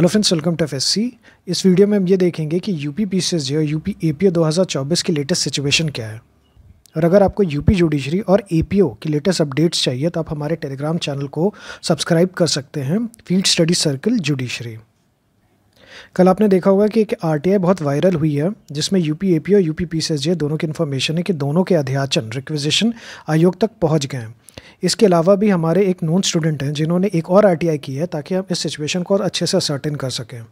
hello friends welcome to F इस video में हम ये देखेंगे कि यूपी ए पी ओ दो हज़ार चौबीस की लेटेस्ट सिचुएशन क्या है और अगर आपको यूपी जुडिशरी और ए पी ओ की लेटेस्ट अपडेट्स चाहिए तो आप हमारे टेलीग्राम चैनल को सब्सक्राइब कर सकते हैं फील्ड स्टडी सर्कल जुडिशरी कल आपने देखा होगा कि एक आर बहुत वायरल हुई है जिसमें यू पी ए पी और यू पी पी सी दोनों की इन्फॉर्मेशन है कि दोनों के अध्याचन रिक्विजेशन आयोग तक पहुँच गए हैं इसके अलावा भी हमारे एक नॉन स्टूडेंट हैं जिन्होंने एक और आर की है ताकि हम इस सिचुएशन को और अच्छे से सर्टेन कर सकें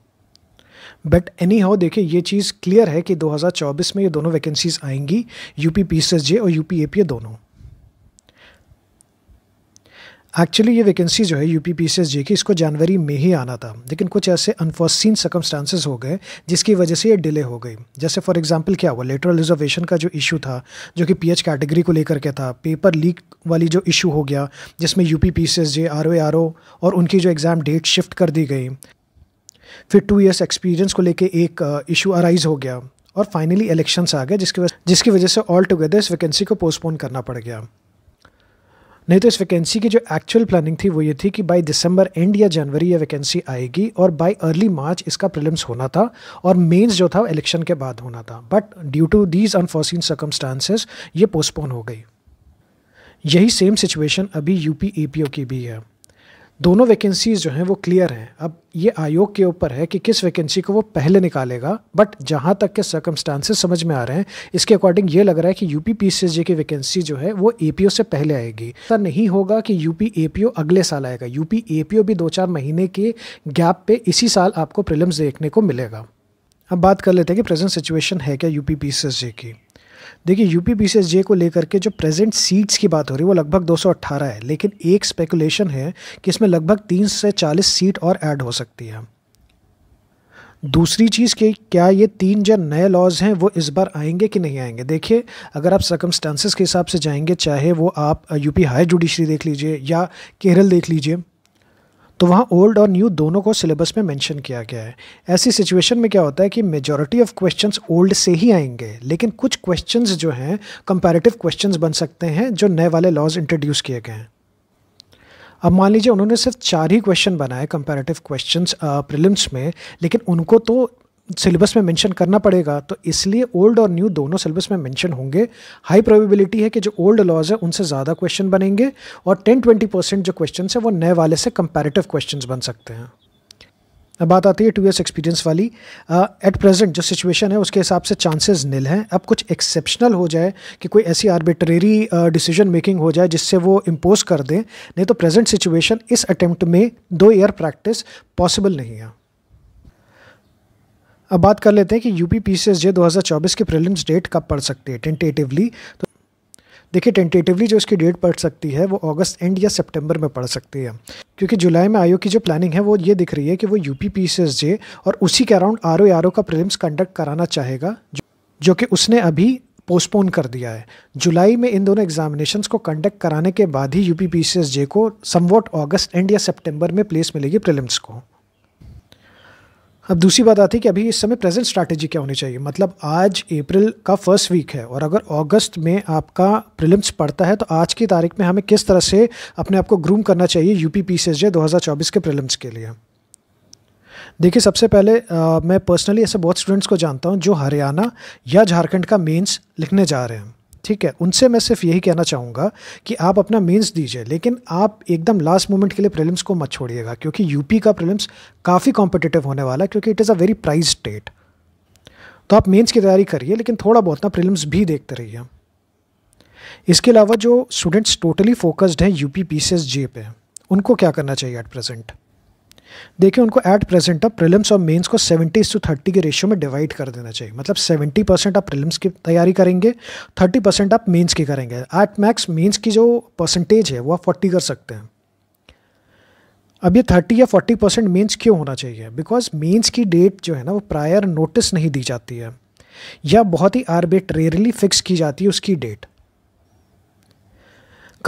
बट एनी हाउ देखिए ये चीज़ क्लियर है कि 2024 में ये दोनों वैकेंसीज़ आएंगी यूपी पीसीएसजे और यूपी एपीए दोनों एक्चुअली ये वैकेंसी जो है U P P C S J की इसको जनवरी में ही आना था लेकिन कुछ ऐसे अनफॉर्सिन सकमस्टांसेस हो गए जिसकी वजह से ये डिले हो गई जैसे फॉर एग्जांपल क्या हुआ लेटरल रिजर्वेशन का जो इशू था जो कि एच कैटेगरी को लेकर के था पेपर लीक वाली जो इशू हो गया जिसमें U P P C S J R O R O और उनकी जो एग्ज़ाम डेट शिफ्ट कर दी गई फिर टू ईयर्स एक्सपीरियंस को लेके एक इशू uh, अराइज हो गया और फाइनली इलेक्शंस आ गए जिसकी वजह जिसकी वजह से ऑल टुगेदर इस वैकेंसी को पोस्टपोन करना पड़ गया नहीं तो इस वैकेंसी की जो एक्चुअल प्लानिंग थी वो ये थी कि बाय दिसंबर एंड या जनवरी ये वैकेंसी आएगी और बाय अर्ली मार्च इसका प्रिलिम्स होना था और मेंस जो था इलेक्शन के बाद होना था but due to these unforeseen circumstances ये पोस्टपोन हो गई यही सेम सिचुएशन अभी यूपी एपीओ की भी है दोनों वैकेंसीज जो हैं वो क्लियर हैं अब ये आयोग के ऊपर है कि किस वैकेंसी को वो पहले निकालेगा बट जहाँ तक के सर्कमस्टांसेस समझ में आ रहे हैं इसके अकॉर्डिंग ये लग रहा है कि यूपी पीसीएसजे की वैकेंसी जो है वो ए से पहले आएगी ऐसा नहीं होगा कि यूपी ए अगले साल आएगा यूपी ए भी दो चार महीने के गैप पे इसी साल आपको प्रिलम्स देखने को मिलेगा अब बात कर लेते हैं कि प्रेजेंट सिचुएशन है क्या यूपी पी की देखिए यूपी जे को लेकर के जो प्रेजेंट सीट्स की बात हो रही है वो लगभग 218 है लेकिन एक स्पेकुलेशन है कि इसमें लगभग 30 से 40 सीट और ऐड हो सकती है दूसरी चीज़ कि क्या ये तीन जो नए लॉज हैं वो इस बार आएंगे कि नहीं आएंगे देखिए अगर आप सकमस्टांसिस के हिसाब से जाएंगे चाहे वो आप यूपी हाई जुडिशरी देख लीजिए या केरल देख लीजिए तो वहाँ ओल्ड और न्यू दोनों को सिलेबस में मेंशन किया गया है ऐसी सिचुएशन में क्या होता है कि मेजॉरिटी ऑफ क्वेश्चंस ओल्ड से ही आएंगे लेकिन कुछ क्वेश्चंस जो हैं कंपैरेटिव क्वेश्चंस बन सकते हैं जो नए वाले लॉज इंट्रोड्यूस किए गए हैं अब मान लीजिए उन्होंने सिर्फ चार ही क्वेश्चन बनाए कंपैरेटिव क्वेश्चंस प्रिलिम्स में लेकिन उनको तो सिलेबस में मेंशन करना पड़ेगा तो इसलिए ओल्ड और न्यू दोनों सिलेबस में मेंशन होंगे हाई प्रोबेबिलिटी है कि जो ओल्ड लॉज है उनसे ज़्यादा क्वेश्चन बनेंगे और टेन ट्वेंटी परसेंट जो क्वेश्चन है वो नए वाले से कंपेरेटिव क्वेश्चन बन सकते हैं अब बात आती है टू ईयर्स एक्सपीरियंस वाली एट uh, प्रेजेंट जो सिचुएशन है उसके हिसाब से चांसेस निल हैं अब कुछ एक्सेप्शनल हो जाए कि कोई ऐसी आर्बिट्रेरी डिसीजन मेकिंग हो जाए जिससे वो इम्पोज कर दें नहीं तो प्रेजेंट सिचुएशन इस अटेम्प्ट में दो ईयर प्रैक्टिस पॉसिबल नहीं है अब बात कर लेते हैं कि यूपी हज़ार चौबीस की प्रिलिम्स डेट कब पड़ सकती है टेंटेटिवली तो देखिए टेंटेटिवली जो इसकी डेट पड़ सकती है वो अगस्त एंड या सितंबर में पड़ सकती है क्योंकि जुलाई में आयोग की जो प्लानिंग है वो ये दिख रही है कि वो यूपी जे और उसी के around R O R O का प्रिलिम्स कंडक्ट कराना चाहेगा जो, जो कि उसने अभी पोस्टपोन कर दिया है जुलाई में इन दोनों एग्जामिनेशन को कंडक्ट कराने के बाद ही यूपी जे को समवॉट अगस्त एंड या सेप्टेम्बर में प्लेस मिलेगी प्रिलिम्स को अब दूसरी बात आती है कि अभी इस समय प्रेजेंट स्ट्रैटेजी क्या होनी चाहिए मतलब आज अप्रैल का फर्स्ट वीक है और अगर अगस्त में आपका प्रिलिम्स पड़ता है तो आज की तारीख में हमें किस तरह से अपने आप को ग्रूम करना चाहिए U P C S J दो हज़ार चौबीस के प्रिलिम्स के लिए देखिए सबसे पहले आ, मैं पर्सनली ऐसे बहुत स्टूडेंट्स को जानता हूँ जो हरियाणा या झारखंड का मेंस लिखने जा रहे हैं ठीक है उनसे मैं सिर्फ यही कहना चाहूँगा कि आप अपना मेंस दीजिए लेकिन आप एकदम लास्ट मोमेंट के लिए प्रीलिम्स को मत छोड़िएगा क्योंकि यूपी का प्रीलिम्स काफ़ी कॉम्पिटिटिव होने वाला है क्योंकि it is a very prized state तो आप मेंस की तैयारी करिए लेकिन थोड़ा बहुत ना प्रीलिम्स भी देखते रहिए इसके अलावा जो स्टूडेंट्स टोटली फोकस्ड हैं यूपी पीसीएस जे पे उनको क्या करना चाहिए एट प्रेजेंट देखिए उनको एट प्रेजेंट अब प्रिलिम्स और मेंस को सेवेंटी टू थर्टी के रेशियो में डिवाइड कर देना चाहिए मतलब सेवेंटी परसेंट आप प्रिलिम्स की तैयारी करेंगे थर्टी परसेंट आप मेंस की करेंगे एट मैक्स मेंस की जो परसेंटेज है वो आप फोर्टी कर सकते हैं अब ये थर्टी या फोर्टी परसेंट मेन्स क्यों होना चाहिए बिकॉज मेन्स की डेट जो है ना वो प्रायर नोटिस नहीं दी जाती है या बहुत ही आर्बिट्रेरली फिक्स की जाती है उसकी डेट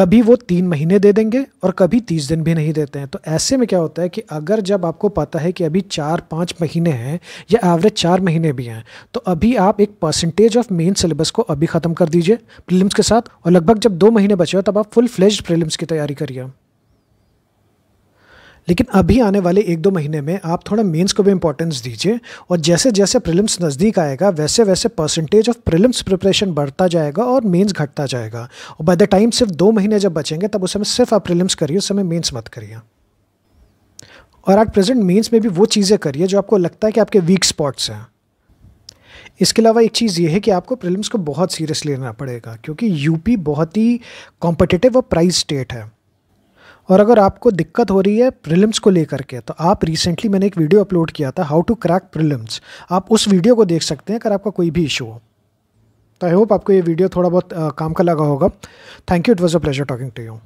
कभी वो तीन महीने दे देंगे और कभी तीस दिन भी नहीं देते हैं तो ऐसे में क्या होता है कि अगर जब आपको पता है कि अभी चार पाँच महीने हैं या एवरेज चार महीने भी हैं तो अभी आप एक परसेंटेज ऑफ मेन सिलेबस को अभी ख़त्म कर दीजिए प्रीलिम्स के साथ और लगभग जब दो महीने बचे हो तब आप फुल फ्लेज्ड प्रीलिम्स की तैयारी करिए लेकिन अभी आने वाले एक दो महीने में आप थोड़ा मेंस को भी इंपॉर्टेंस दीजिए और जैसे जैसे प्रिलिम्स नज़दीक आएगा वैसे वैसे परसेंटेज ऑफ प्रिलिम्स प्रिपरेशन बढ़ता जाएगा और मेंस घटता जाएगा और बाय द टाइम सिर्फ दो महीने जब बचेंगे तब उस समय सिर्फ आप प्रिलिम्स करिए उस समय मेन्स मत करिए और एट प्रेजेंट मेन्स में भी वो चीज़ें करिए जो आपको लगता है कि आपके वीक स्पॉट्स हैं इसके अलावा एक चीज़ ये है कि आपको प्रिलिम्स को बहुत सीरियस लेना पड़ेगा क्योंकि यूपी बहुत ही कॉम्पिटिटिव और प्राइज स्टेट है और अगर आपको दिक्कत हो रही है प्रिलिम्स को लेकर के तो आप रिसेंटली मैंने एक वीडियो अपलोड किया था हाउ टू क्रैक प्रिलिम्स आप उस वीडियो को देख सकते हैं अगर आपका कोई भी इशू हो तो आई होप आपको ये वीडियो थोड़ा बहुत काम का लगा होगा thank you it was a pleasure talking to you